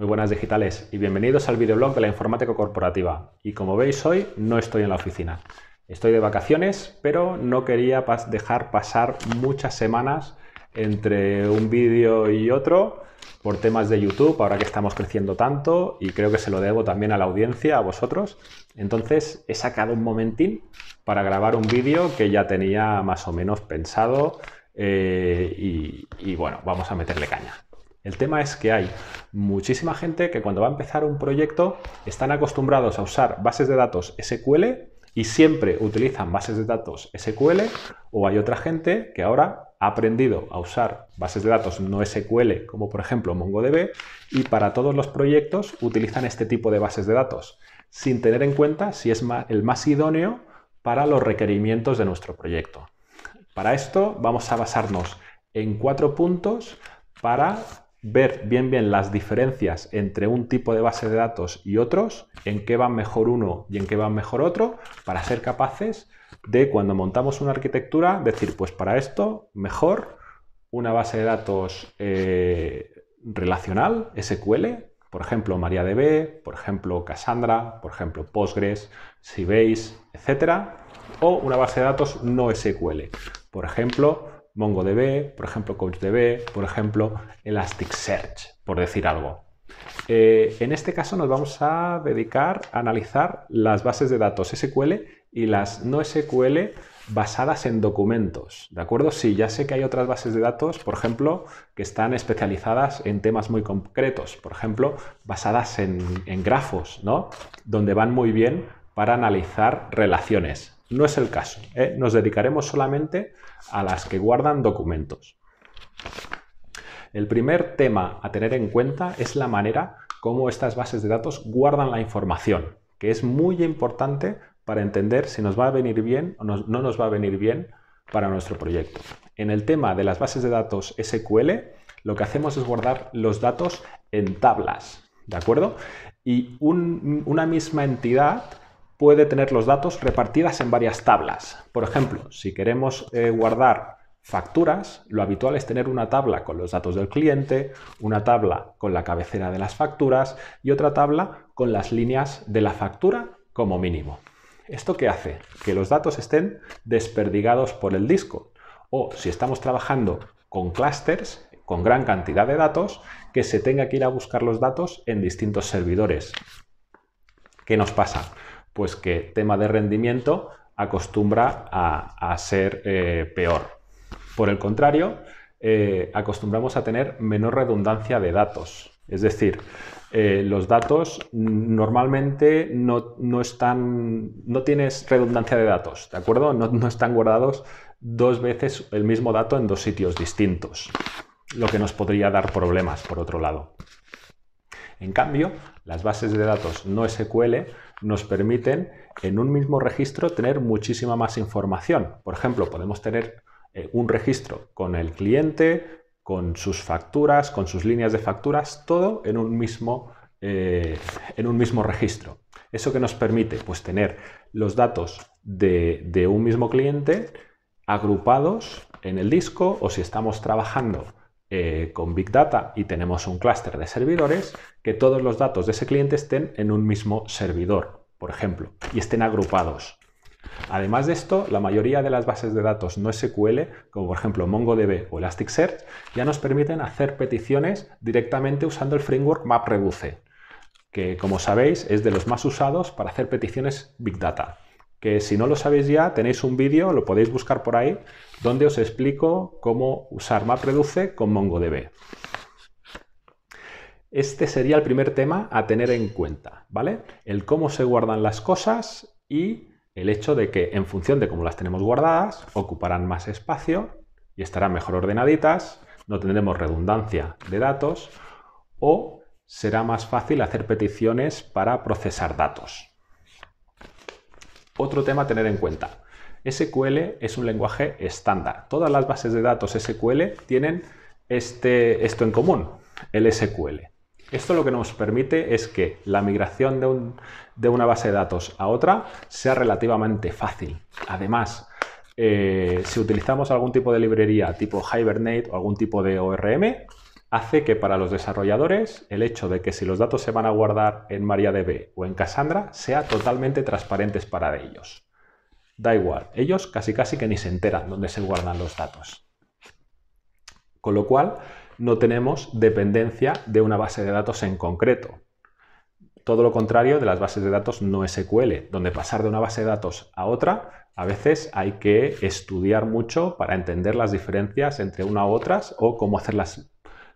Muy buenas digitales y bienvenidos al videoblog de la informática corporativa. Y como veis hoy no estoy en la oficina. Estoy de vacaciones, pero no quería dejar pasar muchas semanas entre un vídeo y otro por temas de YouTube, ahora que estamos creciendo tanto y creo que se lo debo también a la audiencia, a vosotros. Entonces he sacado un momentín para grabar un vídeo que ya tenía más o menos pensado eh, y bueno, vamos a meterle caña. El tema es que hay muchísima gente que cuando va a empezar un proyecto están acostumbrados a usar bases de datos SQL y siempre utilizan bases de datos SQL o hay otra gente que ahora ha aprendido a usar bases de datos no SQL como por ejemplo MongoDB y para todos los proyectos utilizan este tipo de bases de datos sin tener en cuenta si es el más idóneo para los requerimientos de nuestro proyecto. Para esto vamos a basarnos en cuatro puntos para ver bien bien las diferencias entre un tipo de base de datos y otros, en qué va mejor uno y en qué va mejor otro, para ser capaces de cuando montamos una arquitectura decir, pues para esto mejor una base de datos eh, relacional, SQL, por ejemplo MariaDB, por ejemplo Cassandra, por ejemplo Postgres, veis etcétera, o una base de datos no SQL, por ejemplo MongoDB, por ejemplo CouchDB, por ejemplo Elasticsearch, por decir algo. Eh, en este caso nos vamos a dedicar a analizar las bases de datos SQL y las no SQL basadas en documentos, ¿de acuerdo? Sí, ya sé que hay otras bases de datos, por ejemplo, que están especializadas en temas muy concretos, por ejemplo, basadas en, en grafos, ¿no? Donde van muy bien para analizar relaciones, no es el caso. ¿eh? Nos dedicaremos solamente a las que guardan documentos. El primer tema a tener en cuenta es la manera como estas bases de datos guardan la información, que es muy importante para entender si nos va a venir bien o no nos va a venir bien para nuestro proyecto. En el tema de las bases de datos SQL, lo que hacemos es guardar los datos en tablas, ¿de acuerdo? Y una misma entidad puede tener los datos repartidas en varias tablas. Por ejemplo, si queremos eh, guardar facturas, lo habitual es tener una tabla con los datos del cliente, una tabla con la cabecera de las facturas y otra tabla con las líneas de la factura como mínimo. ¿Esto qué hace? Que los datos estén desperdigados por el disco. O si estamos trabajando con clusters, con gran cantidad de datos, que se tenga que ir a buscar los datos en distintos servidores. ¿Qué nos pasa? pues que tema de rendimiento acostumbra a, ser eh, peor. Por el contrario, eh, acostumbramos a tener menor redundancia de datos. Es decir, eh, los datos normalmente no, no, están, no tienes redundancia de datos, ¿de acuerdo? No, no están guardados dos veces el mismo dato en dos sitios distintos, lo que nos podría dar problemas, por otro lado. En cambio, las bases de datos no SQL nos permiten en un mismo registro tener muchísima más información. Por ejemplo, podemos tener eh, un registro con el cliente, con sus facturas, con sus líneas de facturas, todo en un mismo, eh, en un mismo registro. ¿Eso que nos permite? Pues tener los datos de un mismo cliente agrupados en el disco o si estamos trabajando eh, con Big Data y tenemos un clúster de servidores, que todos los datos de ese cliente estén en un mismo servidor, por ejemplo, y estén agrupados. Además de esto, la mayoría de las bases de datos no SQL, como por ejemplo MongoDB o Elasticsearch, ya nos permiten hacer peticiones directamente usando el framework MapReduce, que como sabéis es de los más usados para hacer peticiones Big Data que si no lo sabéis ya, tenéis un vídeo, lo podéis buscar por ahí, donde os explico cómo usar MapReduce con MongoDB. Este sería el primer tema a tener en cuenta, ¿vale? El cómo se guardan las cosas y el hecho de que en función de cómo las tenemos guardadas, ocuparán más espacio y estarán mejor ordenaditas, no tendremos redundancia de datos o será más fácil hacer peticiones para procesar datos. Otro tema a tener en cuenta. SQL es un lenguaje estándar. Todas las bases de datos SQL tienen este, esto en común, el SQL. Esto lo que nos permite es que la migración de, una base de datos a otra sea relativamente fácil. Además, eh, si utilizamos algún tipo de librería tipo Hibernate o algún tipo de ORM, hace que para los desarrolladores el hecho de que si los datos se van a guardar en MariaDB o en Cassandra sea totalmente transparente para ellos. Da igual, ellos casi casi que ni se enteran dónde se guardan los datos. Con lo cual, no tenemos dependencia de una base de datos en concreto. Todo lo contrario de las bases de datos no SQL, donde pasar de una base de datos a otra a veces hay que estudiar mucho para entender las diferencias entre una u otras o cómo hacerlas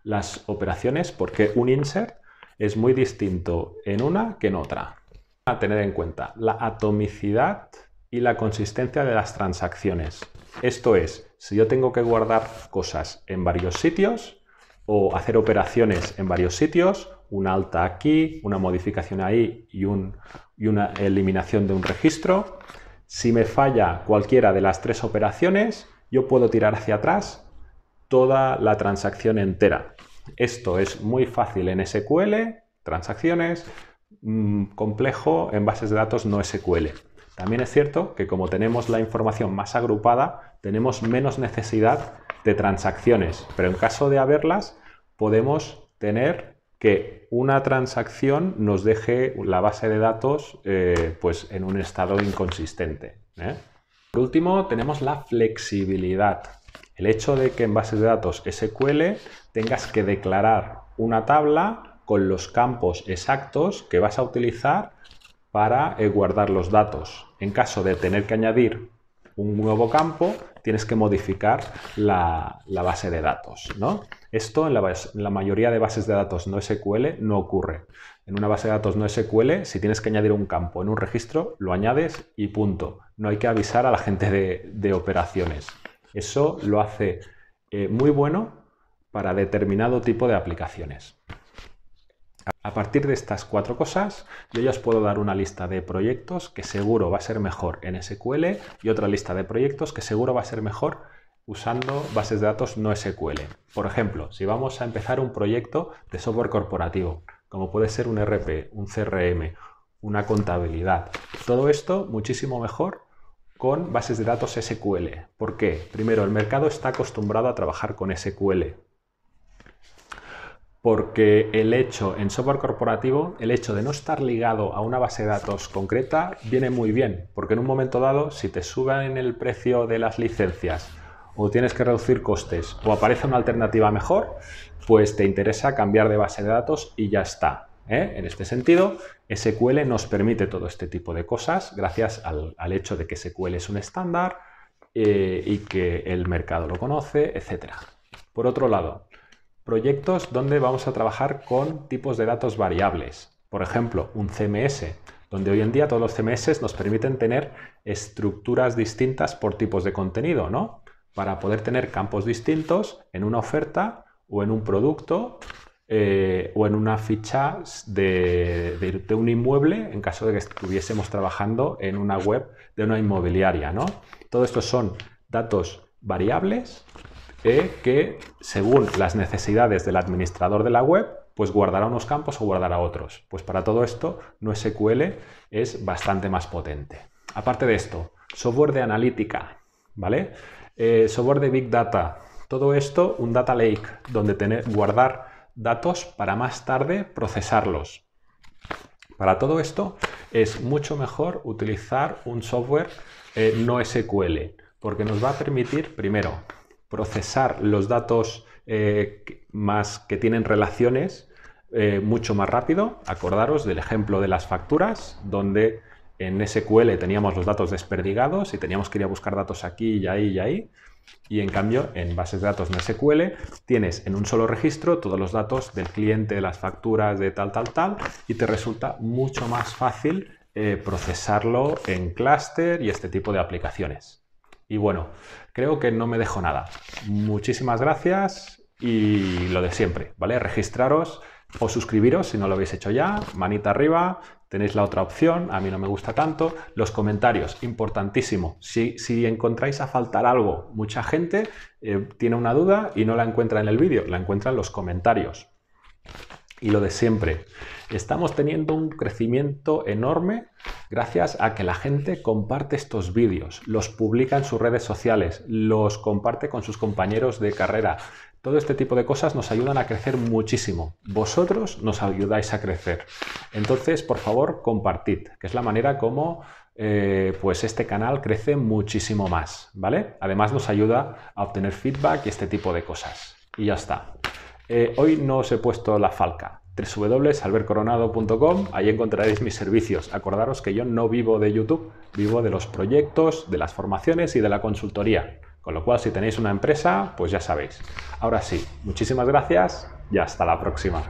las operaciones porque un insert es muy distinto en una que en otra. A tener en cuenta la atomicidad y la consistencia de las transacciones. Esto es, si yo tengo que guardar cosas en varios sitios o hacer operaciones en varios sitios, una alta aquí, una modificación ahí y, un, y una eliminación de un registro, si me falla cualquiera de las tres operaciones, yo puedo tirar hacia atrás toda la transacción entera. Esto es muy fácil en SQL, transacciones, mm, complejo en bases de datos no SQL. También es cierto que como tenemos la información más agrupada, tenemos menos necesidad de transacciones, pero en caso de haberlas, podemos tener que una transacción nos deje la base de datos eh, pues, en un estado inconsistente. ¿eh? Por último, tenemos la flexibilidad. El hecho de que en bases de datos SQL tengas que declarar una tabla con los campos exactos que vas a utilizar para eh, guardar los datos. En caso de tener que añadir un nuevo campo, tienes que modificar la, base de datos. ¿no? Esto en la, mayoría de bases de datos no SQL no ocurre. En una base de datos no SQL, si tienes que añadir un campo en un registro, lo añades y punto. No hay que avisar a la gente de operaciones. Eso lo hace eh, muy bueno para determinado tipo de aplicaciones. A partir de estas cuatro cosas, yo ya os puedo dar una lista de proyectos que seguro va a ser mejor en SQL y otra lista de proyectos que seguro va a ser mejor usando bases de datos no SQL. Por ejemplo, si vamos a empezar un proyecto de software corporativo, como puede ser un RP, un CRM, una contabilidad, todo esto muchísimo mejor con bases de datos SQL. ¿Por qué? Primero, el mercado está acostumbrado a trabajar con SQL. Porque el hecho en software corporativo, el hecho de no estar ligado a una base de datos concreta, viene muy bien. Porque en un momento dado, si te suben el precio de las licencias, o tienes que reducir costes, o aparece una alternativa mejor, pues te interesa cambiar de base de datos y ya está. ¿eh? En este sentido, SQL nos permite todo este tipo de cosas gracias al, hecho de que SQL es un estándar eh, y que el mercado lo conoce, etc. Por otro lado, proyectos donde vamos a trabajar con tipos de datos variables. Por ejemplo, un CMS, donde hoy en día todos los CMS nos permiten tener estructuras distintas por tipos de contenido, ¿no? Para poder tener campos distintos en una oferta o en un producto eh, o en una ficha de, un inmueble en caso de que estuviésemos trabajando en una web de una inmobiliaria. ¿no? Todo esto son datos variables eh, que según las necesidades del administrador de la web pues guardará unos campos o guardará otros. Pues para todo esto no SQL es bastante más potente. Aparte de esto, software de analítica, ¿vale? Eh, software de Big Data, todo esto un Data Lake donde tener, guardar datos para más tarde procesarlos. Para todo esto es mucho mejor utilizar un software eh, no SQL, porque nos va a permitir, primero, procesar los datos eh, más que tienen relaciones eh, mucho más rápido. Acordaros del ejemplo de las facturas, donde en SQL teníamos los datos desperdigados y teníamos que ir a buscar datos aquí y ahí y ahí. Y en cambio, en bases de datos NoSQL tienes en un solo registro todos los datos del cliente, de las facturas, de tal, tal, tal, y te resulta mucho más fácil eh, procesarlo en clúster y este tipo de aplicaciones. Y bueno, creo que no me dejo nada. Muchísimas gracias y lo de siempre, ¿vale? Registraros o suscribiros si no lo habéis hecho ya, manita arriba Tenéis la otra opción, a mí no me gusta tanto. Los comentarios, importantísimo. Si, si encontráis a faltar algo, mucha gente eh, tiene una duda y no la encuentra en el vídeo, la encuentra en los comentarios. Y lo de siempre, estamos teniendo un crecimiento enorme gracias a que la gente comparte estos vídeos, los publica en sus redes sociales, los comparte con sus compañeros de carrera, todo este tipo de cosas nos ayudan a crecer muchísimo. Vosotros nos ayudáis a crecer. Entonces, por favor, compartid, que es la manera como eh, pues este canal crece muchísimo más, ¿vale? Además nos ayuda a obtener feedback y este tipo de cosas. Y ya está. Eh, hoy no os he puesto la falca, www.albercoronado.com, ahí encontraréis mis servicios. Acordaros que yo no vivo de YouTube, vivo de los proyectos, de las formaciones y de la consultoría. Con lo cual, si tenéis una empresa, pues ya sabéis. Ahora sí, muchísimas gracias y hasta la próxima.